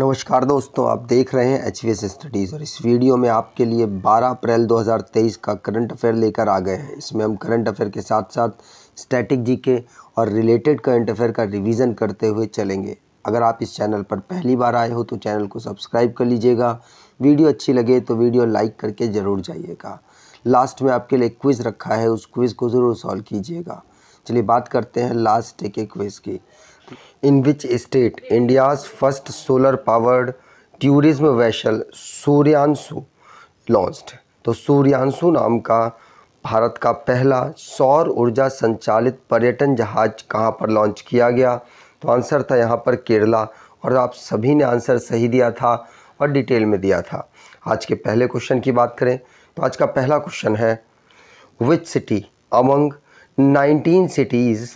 नमस्कार दोस्तों आप देख रहे हैं एच स्टडीज़ और इस वीडियो में आपके लिए 12 अप्रैल 2023 का करंट अफेयर लेकर आ गए हैं इसमें हम करंट अफेयर के साथ साथ स्टैटिक जीके और रिलेटेड करंट अफेयर का रिवीजन करते हुए चलेंगे अगर आप इस चैनल पर पहली बार आए हो तो चैनल को सब्सक्राइब कर लीजिएगा वीडियो अच्छी लगे तो वीडियो लाइक करके ज़रूर जाइएगा लास्ट में आपके लिए क्विज़ रखा है उस क्विज़ को ज़रूर सॉल्व कीजिएगा चलिए बात करते हैं लास्ट टेके क्विज़ की in which state India's first solar powered tourism vessel Suryanshu launched तो सूर्यांशु नाम का भारत का पहला सौर ऊर्जा संचालित पर्यटन जहाज कहाँ पर लॉन्च किया गया तो आंसर था यहाँ पर केरला और आप सभी ने आंसर सही दिया था और डिटेल में दिया था आज के पहले क्वेश्चन की बात करें तो आज का पहला क्वेश्चन है which city among 19 cities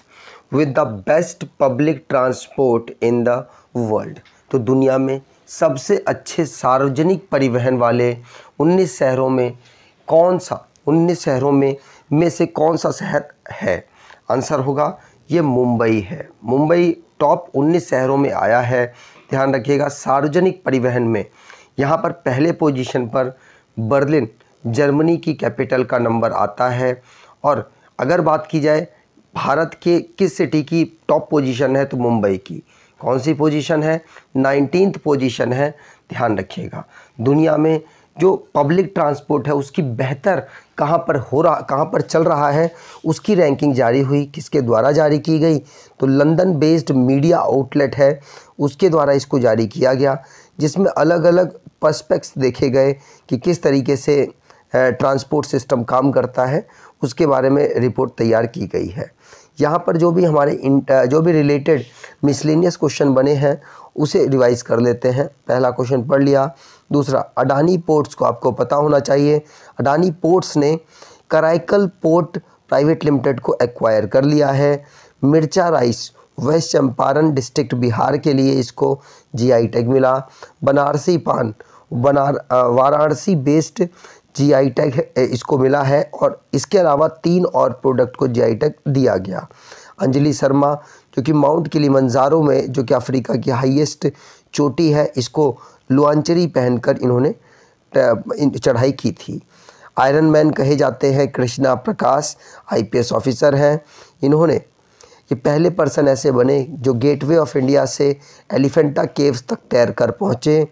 with the best public transport in the world तो दुनिया में सबसे अच्छे सार्वजनिक परिवहन वाले 19 शहरों में कौन सा 19 शहरों में में से कौन सा शहर है आंसर होगा ये मुंबई है मुंबई टॉप 19 शहरों में आया है ध्यान रखिएगा सार्वजनिक परिवहन में यहाँ पर पहले पोजीशन पर बर्लिन जर्मनी की कैपिटल का नंबर आता है और अगर बात की जाए भारत के किस सिटी की टॉप पोजीशन है तो मुंबई की कौन सी पोजीशन है नाइनटीन पोजीशन है ध्यान रखिएगा दुनिया में जो पब्लिक ट्रांसपोर्ट है उसकी बेहतर कहाँ पर हो रहा कहाँ पर चल रहा है उसकी रैंकिंग जारी हुई किसके द्वारा जारी की गई तो लंदन बेस्ड मीडिया आउटलेट है उसके द्वारा इसको जारी किया गया जिसमें अलग अलग पर्स्पेक्ट्स देखे गए कि किस तरीके से ट्रांसपोर्ट सिस्टम काम करता है उसके बारे में रिपोर्ट तैयार की गई है यहाँ पर जो भी हमारे जो भी रिलेटेड मिसलिनियस क्वेश्चन बने हैं उसे रिवाइज कर लेते हैं पहला क्वेश्चन पढ़ लिया दूसरा अडानी पोर्ट्स को आपको पता होना चाहिए अडानी पोर्ट्स ने कराइकल पोर्ट प्राइवेट लिमिटेड को एक्वायर कर लिया है Mircha rice west Champaran district Bihar के लिए इसको जीआई टैग मिला बनारसी पान बनार वाराणसी बेस्ड आई टैग इसको मिला है और इसके अलावा तीन और प्रोडक्ट को आई टैग दिया गया अंजलि शर्मा जो कि माउंट मंजारों में जो कि अफ्रीका की हाईएस्ट चोटी है इसको लुआंचरी पहनकर इन्होंने चढ़ाई की थी आयरन मैन कहे जाते हैं कृष्णा प्रकाश आईपीएस ऑफिसर हैं इन्होंने ये पहले पर्सन ऐसे बने जो गेटवे ऑफ इंडिया से एलिफेंटा केव्स तक तैर कर पहुँचे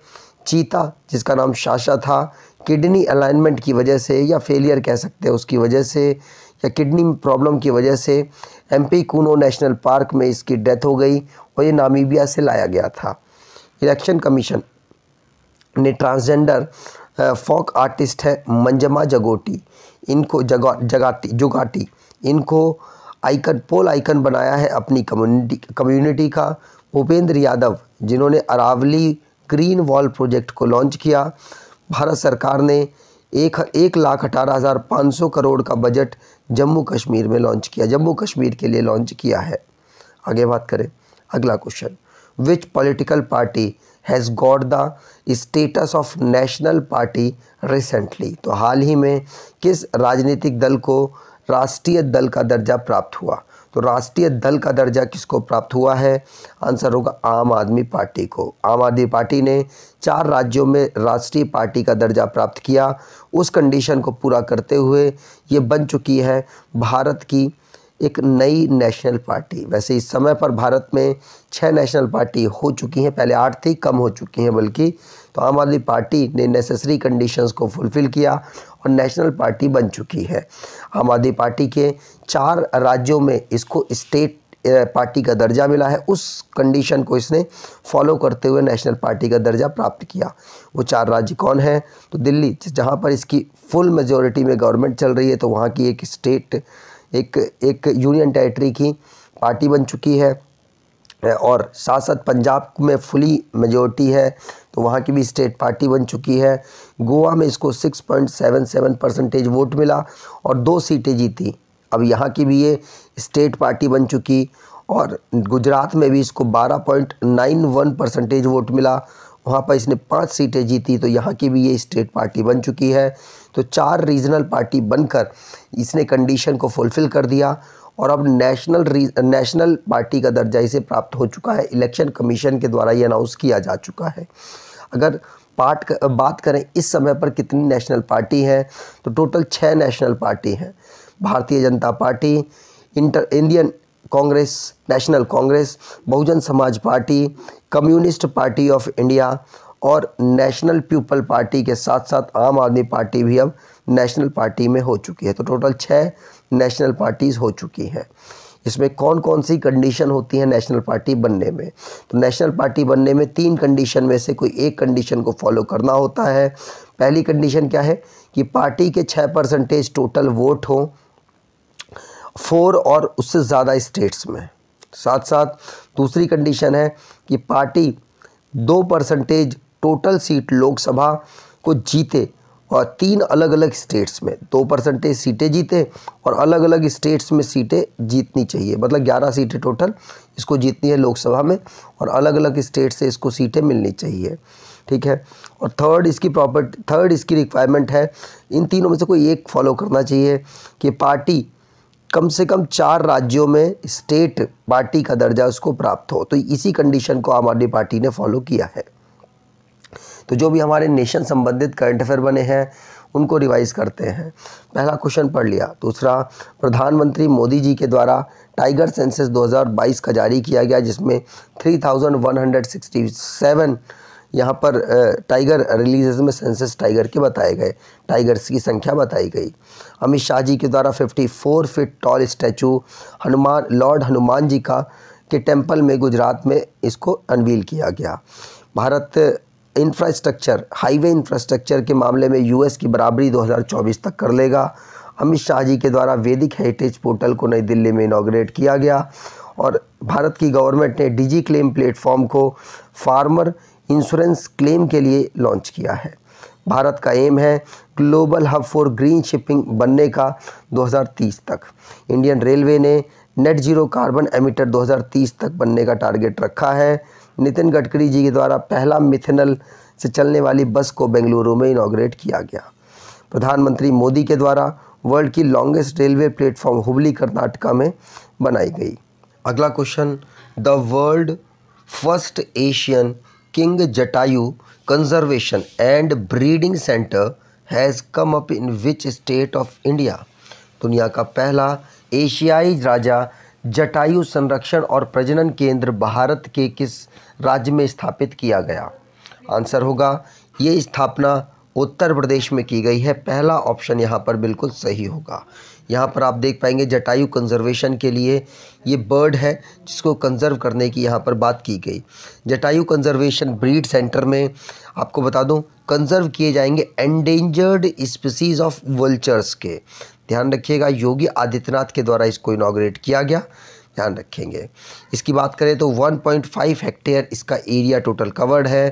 चीता जिसका नाम शाशा था किडनी अलाइनमेंट की वजह से या फेलियर कह सकते हैं उसकी वजह से या किडनी प्रॉब्लम की वजह से एमपी कूनो नेशनल पार्क में इसकी डेथ हो गई और ये नामीबिया से लाया गया था इलेक्शन कमीशन ने ट्रांसजेंडर फोक आर्टिस्ट है मंजमा जगोटी इनको जगा जगाटी जुगाटी इनको आइकन पोल आइकन बनाया है अपनी कम्युनिटी कम्युनिटी का भूपेंद्र यादव जिन्होंने अरावली ग्रीन वॉल प्रोजेक्ट को लॉन्च किया भारत सरकार ने एक एक लाख अठारह हज़ार पाँच सौ करोड़ का बजट जम्मू कश्मीर में लॉन्च किया जम्मू कश्मीर के लिए लॉन्च किया है आगे बात करें अगला question which political party has got the status of national party recently तो हाल ही में किस राजनीतिक दल को राष्ट्रीय दल का दर्जा प्राप्त हुआ तो राष्ट्रीय दल का दर्जा किसको प्राप्त हुआ है आंसर होगा आम आदमी पार्टी को आम आदमी पार्टी ने चार राज्यों में राष्ट्रीय पार्टी का दर्जा प्राप्त किया उस कंडीशन को पूरा करते हुए ये बन चुकी है भारत की एक नई नेशनल पार्टी वैसे इस समय पर भारत में छः नेशनल पार्टी हो चुकी हैं पहले आठ थी कम हो चुकी हैं बल्कि तो आम आदमी पार्टी ने नेसेसरी कंडीशंस को फुलफ़िल किया और नेशनल पार्टी बन चुकी है आम आदमी पार्टी के चार राज्यों में इसको स्टेट पार्टी का दर्जा मिला है उस कंडीशन को इसने फॉलो करते हुए नेशनल पार्टी का दर्जा प्राप्त किया वो चार राज्य कौन है तो दिल्ली जहाँ पर इसकी फुल मेजोरिटी में गवर्नमेंट चल रही है तो वहाँ की एक स्टेट एक एक यूनियन टेरिटरी की पार्टी बन चुकी है और साथ साथ पंजाब में फुली मेजोरिटी है तो वहाँ की भी स्टेट पार्टी बन चुकी है गोवा में इसको 6.77 परसेंटेज वोट मिला और दो सीटें जीती अब यहाँ की भी ये स्टेट पार्टी बन चुकी और गुजरात में भी इसको 12.91 परसेंटेज वोट मिला वहाँ पर इसने पांच सीटें जीती तो यहाँ की भी ये स्टेट पार्टी बन चुकी है तो चार रीजनल पार्टी बनकर इसने कंडीशन को फुलफ़िल कर दिया और अब नेशनल नेशनल पार्टी का दर्जा इसे प्राप्त हो चुका है इलेक्शन कमीशन के द्वारा ये अनाउंस किया जा चुका है अगर पार्ट कर, बात करें इस समय पर कितनी नेशनल पार्टी हैं तो टोटल छः नेशनल पार्टी हैं भारतीय जनता पार्टी इंटर Indian Congress national Congress Bahujan Samaj party communist party of India और नेशनल पीपल पार्टी के साथ साथ आम आदमी पार्टी भी अब नेशनल पार्टी में हो चुकी है तो टोटल छः नेशनल पार्टीज़ हो चुकी हैं इसमें कौन कौन सी कंडीशन होती है नेशनल पार्टी बनने में तो नेशनल पार्टी बनने में तीन कंडीशन में से कोई एक कंडीशन को फॉलो करना होता है पहली कंडीशन क्या है कि पार्टी के छः परसेंटेज टोटल वोट हों फोर और उससे ज़्यादा स्टेट्स में साथ साथ दूसरी कंडीशन है कि पार्टी दो परसेंटेज टोटल सीट लोकसभा को जीते और तीन अलग अलग स्टेट्स में दो परसेंटेज सीटें जीते और अलग अलग स्टेट्स में सीटें जीतनी चाहिए मतलब ग्यारह सीटें टोटल इसको जीतनी है लोकसभा में और अलग अलग स्टेट से इसको सीटें मिलनी चाहिए ठीक है और थर्ड इसकी प्रॉपर्टी थर्ड इसकी रिक्वायरमेंट है इन तीनों में से कोई एक फॉलो करना चाहिए कि पार्टी कम से कम चार राज्यों में स्टेट पार्टी का दर्जा उसको प्राप्त हो तो इसी कंडीशन को आम आदमी पार्टी ने फॉलो किया है तो जो भी हमारे नेशन संबंधित करंट अफेयर बने हैं उनको रिवाइज करते हैं पहला क्वेश्चन पढ़ लिया दूसरा प्रधानमंत्री मोदी जी के द्वारा टाइगर सेंसेस 2022 का जारी किया गया जिसमें 3167 यहाँ पर टाइगर रिलीजेस में सेंसेस टाइगर के बताए गए टाइगर्स की संख्या बताई गई अमित शाह जी के द्वारा 54 feet tall statue Hanuman lord Hanuman ji का के टेंपल में गुजरात में इसको अनवील किया गया भारत इंफ्रास्ट्रक्चर हाईवे इंफ्रास्ट्रक्चर के मामले में यूएस की बराबरी 2024 तक कर लेगा अमित शाह जी के द्वारा वैदिक हेरिटेज पोर्टल को नई दिल्ली में इनाग्रेट किया गया और भारत की गवर्नमेंट ने डिजी क्लेम प्लेटफॉर्म को फार्मर इंश्योरेंस क्लेम के लिए लॉन्च किया है भारत का एम है global hub for green shipping बनने का 2030 तक इंडियन रेलवे ने नेट जीरो कार्बन एमिटर 2030 तक बनने का टारगेट रखा है नितिन गडकरी जी के द्वारा पहला मिथेनल से चलने वाली बस को बेंगलुरु में इनाग्रेट किया गया प्रधानमंत्री मोदी के द्वारा वर्ल्ड की longest railway platform Hubli Karnataka में बनाई गई अगला question the world first Asian king Jatayu conservation and breeding centre has come up in which state of India दुनिया का पहला एशियाई राजा जटायु संरक्षण और प्रजनन केंद्र भारत के किस राज्य में स्थापित किया गया आंसर होगा ये स्थापना उत्तर प्रदेश में की गई है पहला ऑप्शन यहाँ पर बिल्कुल सही होगा यहाँ पर आप देख पाएंगे जटायु कंजर्वेशन के लिए ये बर्ड है जिसको कंजर्व करने की यहाँ पर बात की गई जटायु कंजर्वेशन ब्रीड सेंटर में आपको बता दूँ कंजर्व किए जाएंगे एंडेंजर्ड स्पीसीज़ ऑफ वल्चर्स के ध्यान रखिएगा योगी आदित्यनाथ के द्वारा इसको इनाग्रेट किया गया ध्यान रखेंगे इसकी बात करें तो 1.5 हेक्टेयर इसका एरिया टोटल कवर्ड है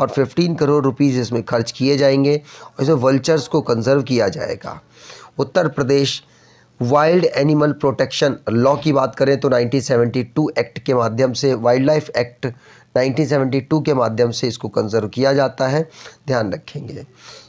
और 15 करोड़ रुपीस इसमें खर्च किए जाएंगे और इसमें वल्चर्स को कंजर्व किया जाएगा Uttar Pradesh wild animal protection law की बात करें तो 1972 एक्ट के माध्यम से वाइल्ड लाइफ एक्ट 1972 के माध्यम से इसको कंजर्व किया जाता है ध्यान रखेंगे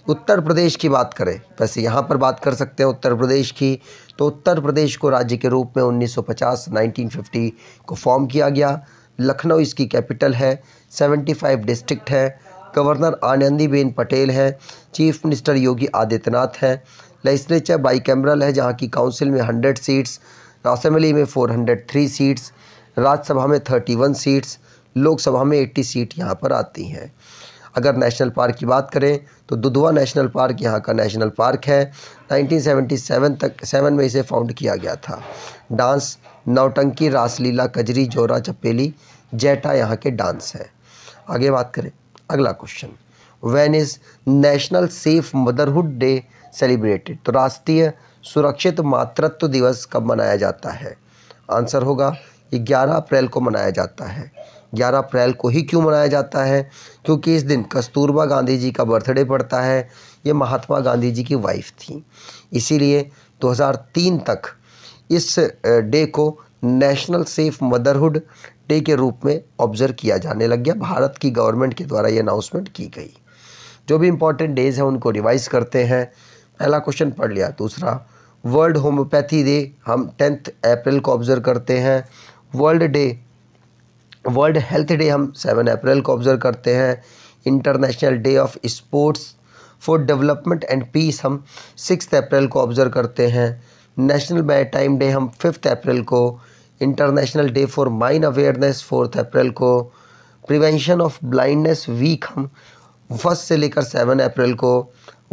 उत्तर प्रदेश की बात करें वैसे यहाँ पर बात कर सकते हैं उत्तर प्रदेश की तो उत्तर प्रदेश को राज्य के रूप में 1950 1950 को फॉर्म किया गया लखनऊ इसकी कैपिटल है 75 डिस्ट्रिक्ट है गवर्नर आनंदीबेन पटेल है चीफ मिनिस्टर योगी आदित्यनाथ हैं लेजिस्लेचर बाई कैमरल है जहाँ की काउंसिल में हंड्रेड सीट्स असेंबली में four hundred three seats Rajya Sabha में थर्टी वन सीट्स लोकसभा में 80 सीट यहाँ पर आती हैं अगर नेशनल पार्क की बात करें तो दुधवा नेशनल पार्क यहाँ का नेशनल पार्क है 1977 तक सेवन में इसे फाउंड किया गया था डांस नौटंकी रासलीला कजरी जोरा चपेली जैटा यहाँ के डांस हैं आगे बात करें अगला question when is national safe motherhood day celebrated तो राष्ट्रीय सुरक्षित मातृत्व दिवस कब मनाया जाता है आंसर होगा ग्यारह अप्रैल को मनाया जाता है ग्यारह अप्रैल को ही क्यों मनाया जाता है क्योंकि इस दिन कस्तूरबा गांधी जी का बर्थडे पड़ता है ये महात्मा गांधी जी की वाइफ थी इसीलिए 2003 तक इस डे को नेशनल सेफ मदरहुड डे के रूप में ऑब्जर्व किया जाने लग गया भारत की गवर्नमेंट के द्वारा ये अनाउंसमेंट की गई जो भी इम्पोर्टेंट डेज हैं उनको रिवाइज करते हैं पहला क्वेश्चन पढ़ लिया दूसरा वर्ल्ड होम्योपैथी डे हम टेंथ अप्रैल को ऑब्जर्व करते हैं world day world health day हम सेवन अप्रैल को ऑब्ज़र्व करते हैं international day of sports for development and peace हम सिक्स अप्रैल को ऑब्ज़र्व करते हैं नेशनल मै टाइम डे हम फिफ्थ अप्रैल को international day for mind awareness fourth April को प्रिवेंशन ऑफ ब्लाइंडनेस वीक हम फर्स्ट से लेकर सेवन अप्रैल को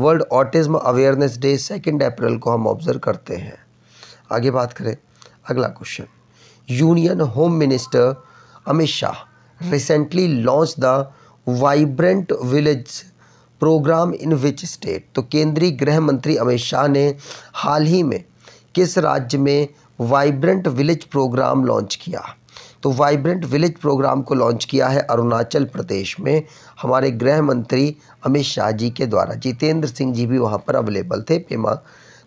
world autism awareness day second April को हम ऑब्ज़र्व करते हैं आगे बात करें अगला question union home minister Amit Shah recently launch the vibrant village programme in which state तो केंद्रीय गृह मंत्री अमित शाह ने हाल ही में किस राज्य में वाइब्रेंट विलेज प्रोग्राम लॉन्च किया तो वाइब्रेंट विलेज प्रोग्राम को लॉन्च किया है अरुणाचल प्रदेश में हमारे गृह मंत्री अमित शाह जी के द्वारा जितेंद्र सिंह जी भी वहाँ पर अवेलेबल थे पेमा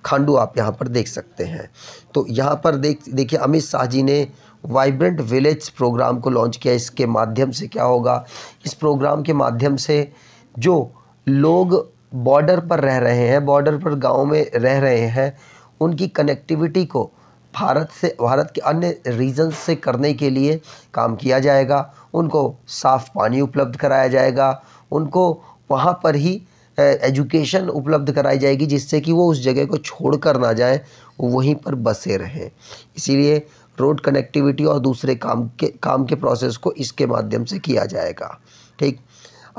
खांडू आप यहाँ पर देख सकते हैं तो यहाँ पर देख देखिए अमित शाह जी ने वाइब्रेंट विलेज प्रोग्राम को लॉन्च किया इसके माध्यम से क्या होगा इस प्रोग्राम के माध्यम से जो लोग बॉर्डर पर रह रहे हैं बॉर्डर पर गांव में रह रहे हैं उनकी कनेक्टिविटी को भारत से भारत के अन्य रीजन से करने के लिए काम किया जाएगा उनको साफ़ पानी उपलब्ध कराया जाएगा उनको वहाँ पर ही एजुकेशन उपलब्ध कराई जाएगी जिससे कि वो उस जगह को छोड़ कर ना जाए वहीं पर बसे रहें इसीलिए रोड कनेक्टिविटी और दूसरे काम के काम के प्रोसेस को इसके माध्यम से किया जाएगा ठीक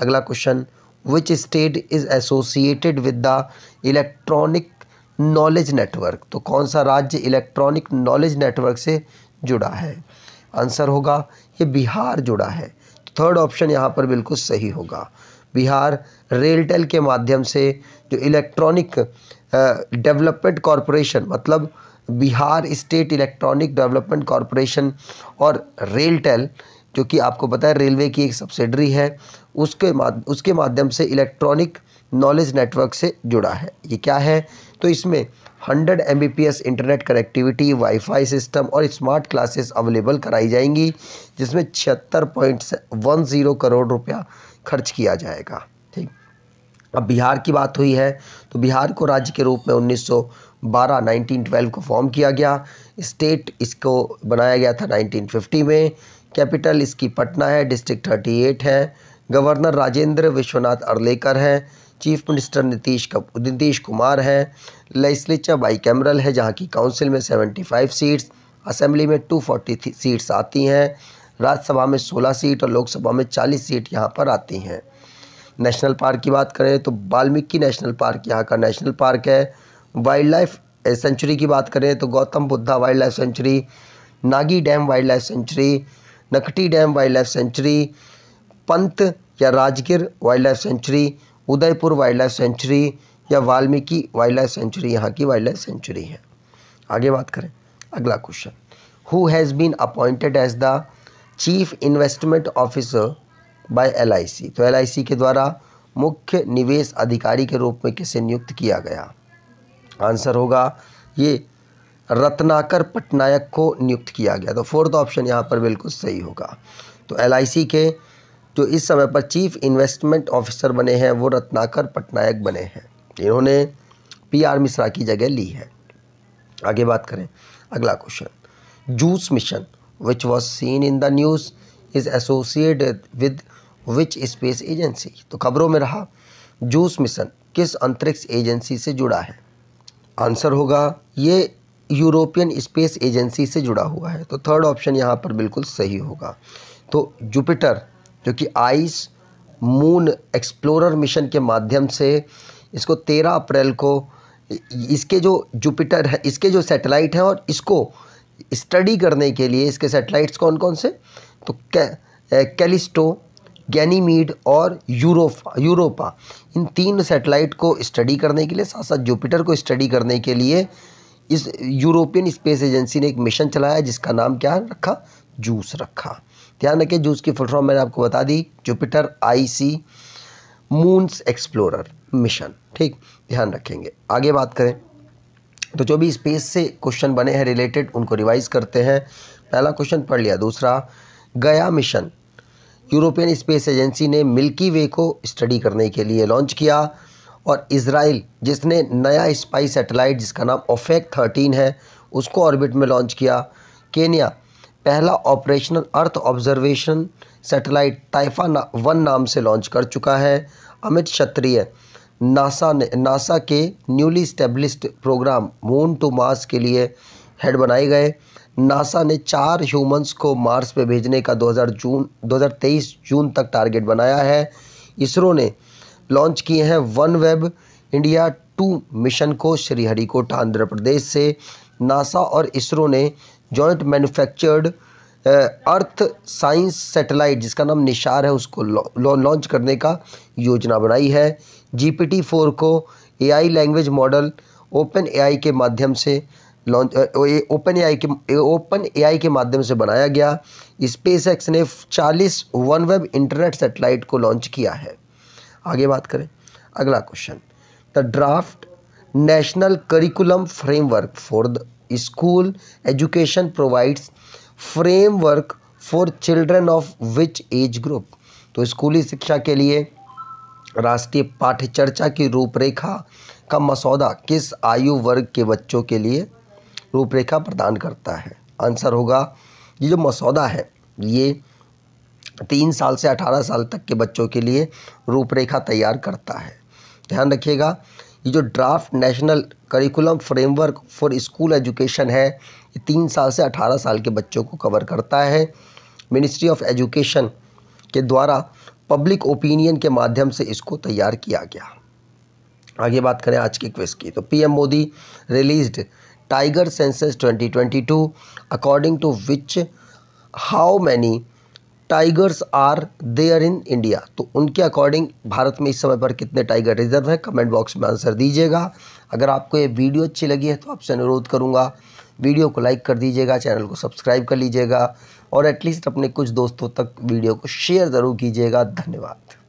अगला question which state is associated with the electronic knowledge network तो कौन सा राज्य इलेक्ट्रॉनिक नॉलेज नेटवर्क से जुड़ा है आंसर होगा ये बिहार जुड़ा है थर्ड ऑप्शन यहाँ पर बिल्कुल सही होगा बिहार रेलटेल के माध्यम से जो इलेक्ट्रॉनिक डेवलपमेंट कॉरपोरेशन मतलब Bihar state electronic development corporation और रेलटेल जो कि आपको पता है रेलवे की एक सब्सिडरी है उसके माध उसके माध्यम से इलेक्ट्रॉनिक नॉलेज नेटवर्क से जुड़ा है ये क्या है तो इसमें 100 M internet connectivity wifi system और स्मार्ट क्लासेस अवेलेबल कराई जाएंगी जिसमें छिहत्तर पॉइंट वन ज़ीरो करोड़ रुपया खर्च किया जाएगा ठीक अब बिहार की बात हुई है तो बिहार को राज्य के रूप में 1912 1912 को फॉर्म किया गया स्टेट इसको बनाया गया था 1950 में कैपिटल इसकी पटना है डिस्ट्रिक्ट 38 है गवर्नर राजेंद्र विश्वनाथ अर्लेकर हैं चीफ मिनिस्टर नीतीश नीतीश कुमार हैं लेस्लिचर बाई कैमरल है जहाँ की काउंसिल में 75 सीट्स असेंबली में 240 सीट्स आती हैं राज्यसभा में 16 सीट और लोकसभा में 40 सीट यहाँ पर आती हैं नेशनल पार्क की बात करें तो वाल्मीकि नेशनल पार्क यहाँ का नेशनल पार्क है वाइल्ड लाइफ सेंचुरी की बात करें तो Gautam Buddha wildlife sanctuary Nagi dam wildlife sanctuary Nakti dam wildlife sanctuary Pant या Rajgir wildlife sanctuary Udaipur wildlife sanctuary या वाल्मीकि वाइल्ड लाइफ सेंचुरी यहाँ की वाइल्ड लाइफ सेंचुरी है आगे बात करें अगला question who has been appointed as the chief investment officer by LIC तो एलआईसी के द्वारा मुख्य निवेश अधिकारी के रूप में किसे नियुक्त किया गया आंसर होगा ये रत्नाकर पटनायक को नियुक्त किया गया तो फोर्थ ऑप्शन यहाँ पर बिल्कुल सही होगा तो एलआईसी के जो इस समय पर चीफ इन्वेस्टमेंट ऑफिसर बने हैं वो रत्नाकर पटनायक बने हैं इन्होंने पी आर मिश्रा की जगह ली है आगे बात करें अगला question JUICE mission which was seen in the news is associated with which space agency तो खबरों में रहा जूस मिशन किस अंतरिक्ष एजेंसी से जुड़ा है आंसर होगा ये यूरोपियन स्पेस एजेंसी से जुड़ा हुआ है तो थर्ड ऑप्शन यहाँ पर बिल्कुल सही होगा तो जुपिटर जो कि आइस मून एक्सप्लोरर मिशन के माध्यम से इसको तेरह अप्रैल को इसके जो जुपिटर है इसके जो सैटेलाइट हैं और इसको स्टडी करने के लिए इसके सैटेलाइट्स कौन कौन से तो कैलिस्टो गैनीमीड और यूरोफा यूरोपा इन तीन सैटेलाइट को स्टडी करने के लिए साथ साथ जुपिटर को स्टडी करने के लिए इस यूरोपियन स्पेस एजेंसी ने एक मिशन चलाया जिसका नाम क्या रखा जूस रखा ध्यान रखें जूस की फुल फॉर्म मैंने आपको बता दी Jupiter icy moons explorer mission ठीक ध्यान रखेंगे आगे बात करें तो जो भी स्पेस से क्वेश्चन बने हैं रिलेटेड उनको रिवाइज करते हैं पहला क्वेश्चन पढ़ लिया दूसरा गया मिशन यूरोपियन स्पेस एजेंसी ने मिल्की वे को स्टडी करने के लिए लॉन्च किया और इसराइल जिसने नया स्पाई सैटेलाइट जिसका नाम ओफेक थर्टीन है उसको ऑर्बिट में लॉन्च किया केनिया पहला operational earth observation satellite Taifa ना, वन नाम से लॉन्च कर चुका है अमित क्षत्रिय नासा ने नासा के newly established programme moon to Mars के लिए हेड बनाए गए नासा ने चार ह्यूमंस को मार्स पर भेजने का 2000 जून 2023 जून तक टारगेट बनाया है इसरो ने लॉन्च किए हैं OneWeb India two mission को श्रीहरिकोटा आंध्र प्रदेश से नासा और इसरो ने joint manufactured earth science satellite जिसका नाम निशार है उसको लॉन्च करने का योजना बनाई है जी फोर को a language model open A के माध्यम से लॉन्च ओपन एआई के ओपन एआई के माध्यम से बनाया गया स्पेस एक्स ने 40 वन वेब इंटरनेट सेटेलाइट को लॉन्च किया है आगे बात करें अगला question the draft national curriculum framework for the school education provides framework for children of which age group तो स्कूली शिक्षा के लिए राष्ट्रीय पाठ्य चर्चा की रूपरेखा का मसौदा किस आयु वर्ग के बच्चों के लिए रूपरेखा प्रदान करता है आंसर होगा ये जो मसौदा है ये तीन साल से अठारह साल तक के बच्चों के लिए रूपरेखा तैयार करता है ध्यान रखिएगा ये जो draft national curriculum framework for school education है ये तीन साल से अठारह साल के बच्चों को कवर करता है मिनिस्ट्री ऑफ एजुकेशन के द्वारा पब्लिक ओपिनियन के माध्यम से इसको तैयार किया गया आगे बात करें आज के क्विज की तो PM Modi released tiger census 2022 according to which how many tigers are there in India तो उनके अकॉर्डिंग भारत में इस समय पर कितने टाइगर रिजर्व है कमेंट बॉक्स में आंसर दीजिएगा अगर आपको ये वीडियो अच्छी लगी है तो आपसे अनुरोध करूँगा वीडियो को लाइक कर दीजिएगा चैनल को सब्सक्राइब कर लीजिएगा और एटलीस्ट अपने कुछ दोस्तों तक वीडियो को शेयर ज़रूर कीजिएगा धन्यवाद